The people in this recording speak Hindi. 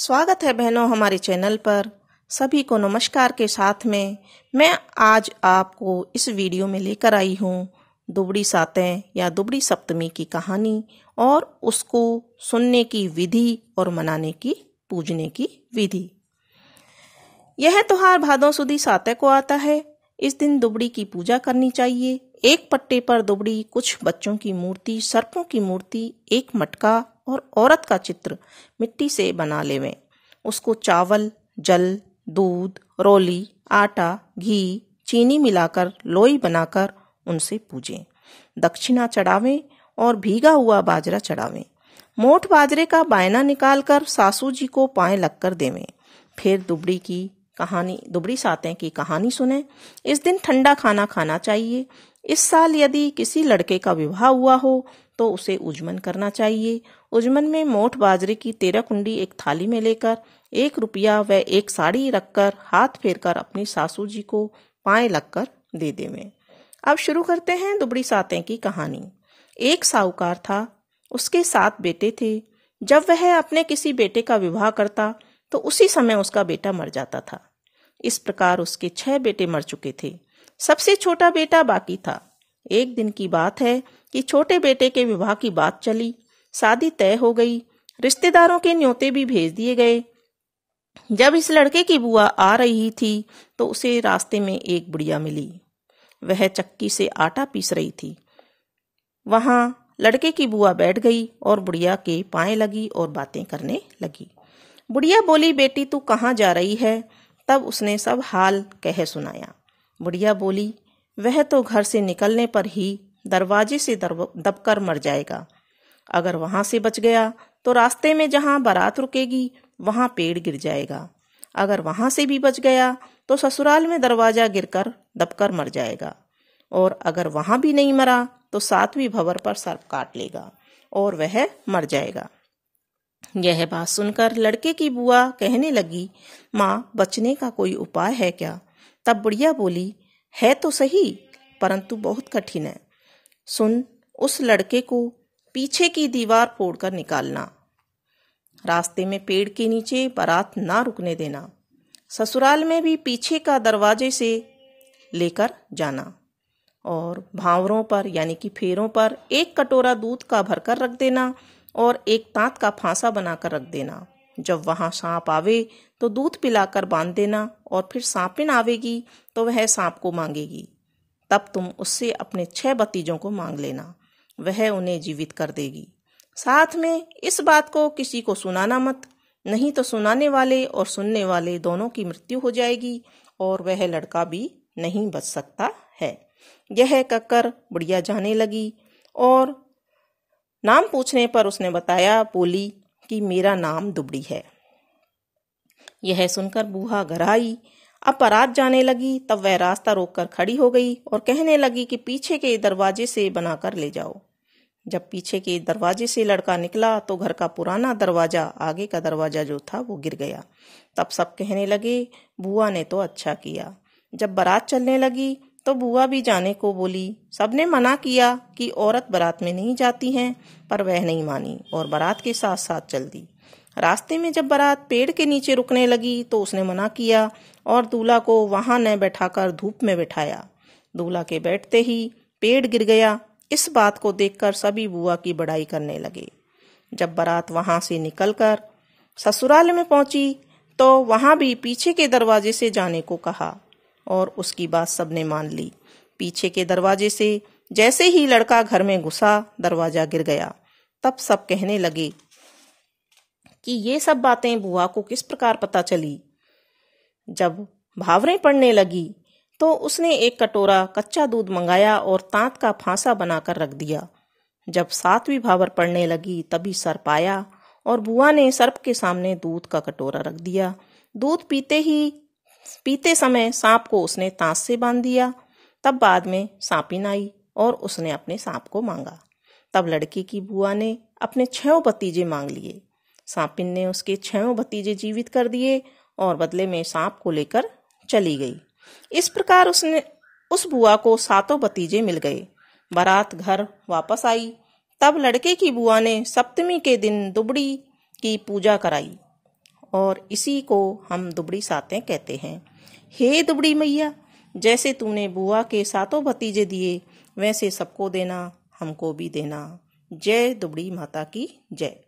स्वागत है बहनों हमारे चैनल पर सभी को नमस्कार के साथ में मैं आज आपको इस वीडियो में लेकर आई हूँ दुबड़ी सातें या दुबड़ी सप्तमी की कहानी और उसको सुनने की विधि और मनाने की पूजने की विधि यह त्योहार भादों सुदी सातें को आता है इस दिन दुबड़ी की पूजा करनी चाहिए एक पट्टे पर दुबड़ी कुछ बच्चों की मूर्ति सर्पों की मूर्ति एक मटका और औरत का चित्र मिट्टी से बना लेवें उसको चावल जल दूध रोली आटा घी चीनी मिलाकर लोई बनाकर उनसे पूजें दक्षिणा चढ़ावें और भीगा हुआ बाजरा चढ़ावें मोट बाजरे का बायना निकालकर सासू जी को पाए लगकर देवें फिर दुबड़ी की कहानी दुबड़ी सातें की कहानी सुने इस दिन ठंडा खाना खाना चाहिए इस साल यदि किसी लड़के का विवाह हुआ हो तो उसे उजमन करना चाहिए उजमन में मोठ बाजरे की तेरह कुंडी एक थाली में लेकर एक रुपया व एक साड़ी रखकर हाथ फेरकर अपनी सासू जी को पाए लगकर दे देवे अब शुरू करते हैं दुबड़ी सातें की कहानी एक साहूकार था उसके सात बेटे थे जब वह अपने किसी बेटे का विवाह करता तो उसी समय उसका बेटा मर जाता था इस प्रकार उसके छह बेटे मर चुके थे सबसे छोटा बेटा बाकी था एक दिन की बात है कि छोटे बेटे के विवाह की बात चली शादी तय हो गई रिश्तेदारों के न्योते भी भेज दिए गए जब इस लड़के की बुआ आ रही थी तो उसे रास्ते में एक बुढ़िया मिली वह चक्की से आटा पीस रही थी वहां लड़के की बुआ बैठ गई और बुढ़िया के पाए लगी और बातें करने लगी बुढ़िया बोली बेटी तू कहाँ जा रही है तब उसने सब हाल कह सुनाया बुढ़िया बोली वह तो घर से निकलने पर ही दरवाजे से दबकर मर जाएगा अगर वहां से बच गया तो रास्ते में जहां बारात रुकेगी वहां पेड़ गिर जाएगा अगर वहां से भी बच गया तो ससुराल में दरवाजा गिरकर दबकर मर जाएगा और अगर वहां भी नहीं मरा तो सातवीं भवर पर सर्प काट लेगा और वह मर जाएगा यह बात सुनकर लड़के की बुआ कहने लगी माँ बचने का कोई उपाय है क्या तब बुढ़िया बोली है तो सही परंतु बहुत कठिन है सुन उस लड़के को पीछे की दीवार फोड़कर निकालना रास्ते में पेड़ के नीचे बारात ना रुकने देना ससुराल में भी पीछे का दरवाजे से लेकर जाना और भावरों पर यानी कि फेरों पर एक कटोरा दूध का भरकर रख देना और एक तांत का फांसा बनाकर रख देना जब वहां सांप आवे तो दूध पिलाकर बांध देना और फिर सांपिन आवेगी तो वह सांप को मांगेगी तब तुम उससे अपने छह भतीजों को मांग लेना वह उन्हें जीवित कर देगी साथ में इस बात को किसी को सुनाना मत नहीं तो सुनाने वाले और सुनने वाले दोनों की मृत्यु हो जाएगी और वह लड़का भी नहीं बच सकता है यह कक्कर बुढ़िया जाने लगी और नाम पूछने पर उसने बताया बोली कि मेरा नाम दुबड़ी है यह सुनकर बूहा आई अब परात जाने लगी तब वह रास्ता रोककर खड़ी हो गई और कहने लगी कि पीछे के दरवाजे से बनाकर ले जाओ जब पीछे के दरवाजे से लड़का निकला तो घर का पुराना दरवाजा आगे का दरवाजा जो था वो गिर गया तब सब कहने लगे बुआ ने तो अच्छा किया जब बारात चलने लगी तो बुआ भी जाने को बोली सबने मना किया कि औरत बारात में नहीं जाती हैं पर वह नहीं मानी और बारात के साथ साथ चल दी रास्ते में जब बारात पेड़ के नीचे रुकने लगी तो उसने मना किया और दूल्हा को वहां न बैठाकर धूप में बैठाया दूल्हा के बैठते ही पेड़ गिर गया इस बात को देखकर सभी बुआ की बड़ाई करने लगे जब बारात वहां से निकलकर ससुराल में पहुंची तो वहां भी पीछे के दरवाजे से जाने को कहा और उसकी बात सबने मान ली पीछे के दरवाजे से जैसे ही लड़का घर में घुसा दरवाजा गिर गया तब सब कहने लगे कि ये सब बातें बुआ को किस प्रकार पता चली जब भावरे पड़ने लगी तो उसने एक कटोरा कच्चा दूध मंगाया और तांत का फांसा बनाकर रख दिया जब सातवीं भावर पड़ने लगी तभी सर्प आया और बुआ ने सर्प के सामने दूध का कटोरा रख दिया दूध पीते ही पीते समय सांप को उसने तांस से बांध दिया तब बाद में सांपिन आई और उसने अपने सांप को मांगा तब लड़की की बुआ ने अपने छयों भतीजे मांग लिए सांपिन ने उसके छयों भतीजे जीवित कर दिए और बदले में सांप को लेकर चली गई इस प्रकार उसने उस बुआ को सातों भतीजे मिल गए बारात घर वापस आई तब लड़के की बुआ ने सप्तमी के दिन दुबड़ी की पूजा कराई और इसी को हम दुबड़ी सातें कहते हैं हे दुबड़ी मैया जैसे तूने बुआ के सातों भतीजे दिए वैसे सबको देना हमको भी देना जय दुबड़ी माता की जय